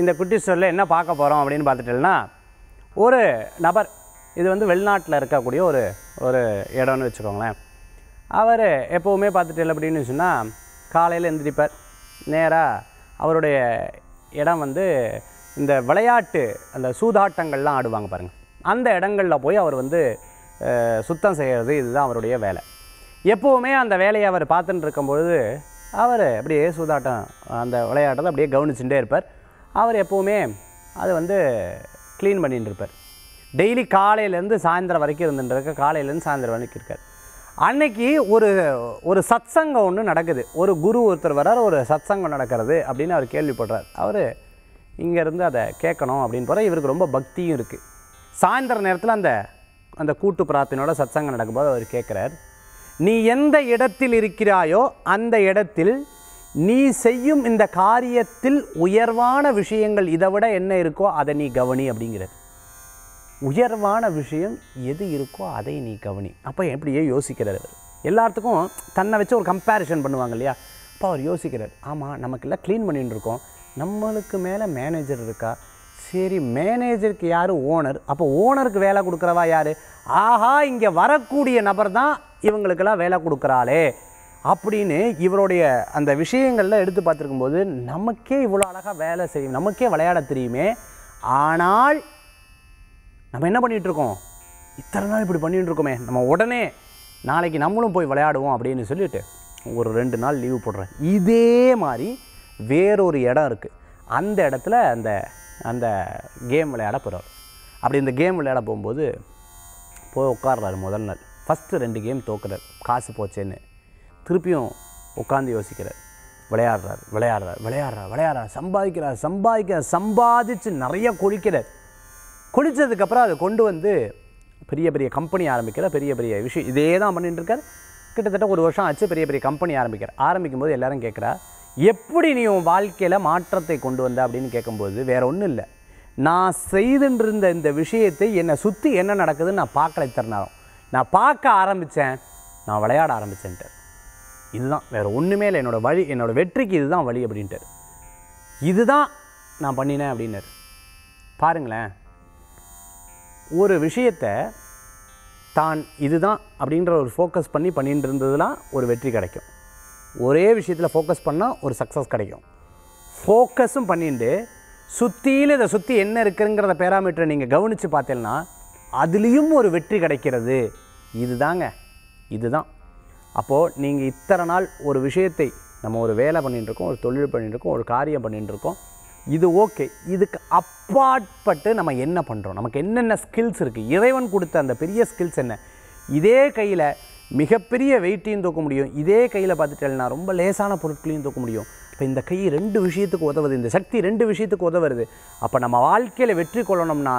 இந்த குட்டி ஸ்டோரில் என்ன பார்க்க போகிறோம் அப்படின்னு பார்த்துட்டோம்னா ஒரு நபர் இது வந்து வெளிநாட்டில் இருக்கக்கூடிய ஒரு ஒரு இடம்னு வச்சுக்கோங்களேன் அவர் எப்போவுமே பார்த்துட்டு அப்படின்னு சொன்னால் காலையில் எழுந்திரிப்பார் நேராக அவருடைய இடம் வந்து இந்த விளையாட்டு அந்த சூதாட்டங்கள்லாம் ஆடுவாங்க பாருங்கள் அந்த இடங்களில் போய் அவர் வந்து சுத்தம் செய்கிறது இதுதான் அவருடைய வேலை எப்போவுமே அந்த வேலையை அவர் பார்த்துட்டு இருக்கும்பொழுது அவர் அப்படியே சூதாட்டம் அந்த விளையாட்டத்தை அப்படியே கவனிச்சுட்டே இருப்பார் அவர் எப்போவுமே அதை வந்து க்ளீன் பண்ணிட்டு இருப்பார் டெய்லி காலையிலேருந்து சாயந்தரம் வரைக்கும் இருந்துட்டுருக்க காலையிலேருந்து சாயந்தரம் வரைக்கும் இருக்கார் அன்னைக்கு ஒரு ஒரு சத்சங்கம் ஒன்று நடக்குது ஒரு குரு ஒருத்தர் வரார் ஒரு சத்சங்கம் நடக்கிறது அப்படின்னு அவர் கேள்விப்படுறார் அவர் இங்கேருந்து அதை கேட்கணும் அப்படின்னு போகிற இவருக்கு ரொம்ப பக்தியும் இருக்குது சாயந்தர நேரத்தில் அந்த அந்த கூட்டு பிரார்த்தனையோட சத்சங்கம் நடக்கும்போது அவர் கேட்குறார் நீ எந்த இடத்தில் இருக்கிறாயோ அந்த இடத்தில் நீ செய்யும் இந்த காரியத்தில் உயர்வான விஷயங்கள் இதை விட என்ன இருக்கோ அதை நீ கவனி அப்படிங்கிறது உயர்வான விஷயம் எது இருக்கோ அதை நீ கவனி அப்போ எப்படியே யோசிக்கிறார் எல்லாத்துக்கும் தன்னை வச்சு ஒரு கம்பேரிஷன் பண்ணுவாங்க இல்லையா அப்போ அவர் யோசிக்கிறார் ஆமாம் நமக்கெல்லாம் க்ளீன் பண்ணிகிட்டு இருக்கோம் நம்மளுக்கு மேலே மேனேஜர் இருக்கா சரி மேனேஜருக்கு யார் ஓனர் அப்போ ஓனருக்கு வேலை கொடுக்குறவா யார் ஆஹா இங்கே வரக்கூடிய நபர் தான் இவங்களுக்கெல்லாம் வேலை கொடுக்குறாளே அப்படின்னு இவருடைய அந்த விஷயங்களில் எடுத்து பார்த்துருக்கும்போது நமக்கே இவ்வளோ அழகாக வேலை செய்யும் நமக்கே விளையாட தெரியுமே ஆனால் நம்ம என்ன பண்ணிகிட்ருக்கோம் இத்தனை நாள் இப்படி பண்ணிகிட்டுருக்கோமே நம்ம உடனே நாளைக்கு நம்மளும் போய் விளையாடுவோம் அப்படின்னு சொல்லிட்டு ஒரு ரெண்டு நாள் லீவு போடுறேன் இதே மாதிரி வேறொரு இடம் இருக்குது அந்த இடத்துல அந்த அந்த கேம் விளையாட போகிறார் அப்படி இந்த கேம் விளையாட போகும்போது போய் உட்காடுறாரு முதல் நாள் ஃபஸ்ட்டு ரெண்டு கேம் தோக்குறார் காசு போச்சேன்னு திருப்பியும் உட்காந்து யோசிக்கிறார் விளையாடுறார் விளையாடுறார் விளையாடுறார் விளையாடுறார் சம்பாதிக்கிறார் சம்பாதிக்க சம்பாதிச்சு நிறைய கொழிக்கிறார் கொழிச்சதுக்கப்புறம் அதை கொண்டு வந்து பெரிய பெரிய கம்பெனி ஆரம்பிக்கிற பெரிய பெரிய விஷயம் இதே தான் பண்ணிகிட்டு இருக்கார் கிட்டத்தட்ட ஒரு வருஷம் ஆச்சு பெரிய பெரிய கம்பெனி ஆரம்பிக்கிறார் ஆரம்பிக்கும் போது எல்லோரும் கேட்குறா எப்படி நீ உன் வாழ்க்கையில் மாற்றத்தை கொண்டு வந்த அப்படின்னு கேட்கும்போது வேற ஒன்றும் இல்லை நான் செய்துன்றிருந்த இந்த விஷயத்தை என்னை சுற்றி என்ன நடக்குதுன்னு நான் பார்க்கலை தருணம் நான் பார்க்க ஆரம்பித்தேன் நான் விளையாட ஆரம்பித்தேன்ட்டு இதுதான் வேறு ஒன்றுமே இல்லை என்னோடய வழி என்னோடய வெற்றிக்கு இதுதான் வழி அப்படின்ட்டு இதுதான் நான் பண்ணினேன் அப்படின்னாரு பாருங்களேன் ஒரு விஷயத்தை தான் இதுதான் அப்படின்ற ஒரு ஃபோக்கஸ் பண்ணி பண்ணிட்டு இருந்ததுலாம் ஒரு வெற்றி கிடைக்கும் ஒரே விஷயத்தில் ஃபோக்கஸ் பண்ணால் ஒரு சக்ஸஸ் கிடைக்கும் ஃபோக்கஸும் பண்ணிட்டு சுற்றியில் இதை சுற்றி என்ன இருக்குங்கிறத பேராமீட்டரை நீங்கள் கவனித்து பார்த்தீங்கன்னா அதுலேயும் ஒரு வெற்றி கிடைக்கிறது இதுதாங்க இதுதான் அப்போது நீங்கள் இத்தனை நாள் ஒரு விஷயத்தை நம்ம ஒரு வேலை பண்ணிட்டுருக்கோம் ஒரு தொழில் பண்ணிட்டுருக்கோம் ஒரு காரியம் பண்ணிட்டுருக்கோம் இது ஓகே இதுக்கு அப்பாற்பட்டு நம்ம என்ன பண்ணுறோம் நமக்கு என்னென்ன ஸ்கில்ஸ் இருக்குது இறைவன் கொடுத்த அந்த பெரிய ஸ்கில்ஸ் என்ன இதே கையில் மிகப்பெரிய வெயிட்டையும் தூக்க முடியும் இதே கையில் பார்த்துட்டேன்னா ரொம்ப லேசான பொருட்களையும் தூக்க முடியும் இப்போ இந்த கை ரெண்டு விஷயத்துக்கு உதவுது இந்த சக்தி ரெண்டு விஷயத்துக்கு உதவுறது அப்போ நம்ம வாழ்க்கையில் வெற்றி கொள்ளணும்னா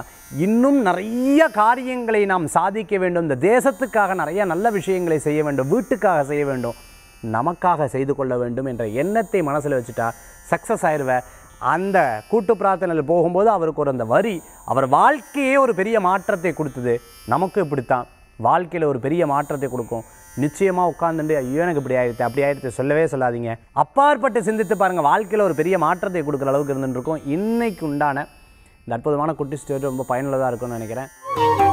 இன்னும் நிறைய காரியங்களை நாம் சாதிக்க வேண்டும் இந்த தேசத்துக்காக நிறைய நல்ல விஷயங்களை செய்ய வேண்டும் வீட்டுக்காக செய்ய வேண்டும் நமக்காக செய்து கொள்ள வேண்டும் என்ற எண்ணத்தை மனசில் வச்சுட்டா சக்ஸஸ் ஆயிடுவேன் அந்த கூட்டு பிரார்த்தனையில் போகும்போது அவருக்கு ஒரு அந்த வரி அவர் வாழ்க்கையே ஒரு பெரிய மாற்றத்தை கொடுத்தது நமக்கும் இப்படித்தான் வாழ்க்கையில் ஒரு பெரிய மாற்றத்தை கொடுக்கும் நிச்சயமாக உட்காந்துட்டு ஐயோ எனக்கு இப்படி ஆயிடுச்சு அப்படி ஆயிடுச்சு சொல்லவே சொல்லாதீங்க அப்பாற்பட்டு சிந்தித்து பாருங்கள் வாழ்க்கையில் ஒரு பெரிய மாற்றத்தை கொடுக்குற அளவுக்கு இருந்துருக்கும் இன்றைக்கு உண்டான இந்த அற்புதமான குட்டி ஸ்டோரி ரொம்ப பயனுள்ளதாக இருக்கும்னு நினைக்கிறேன்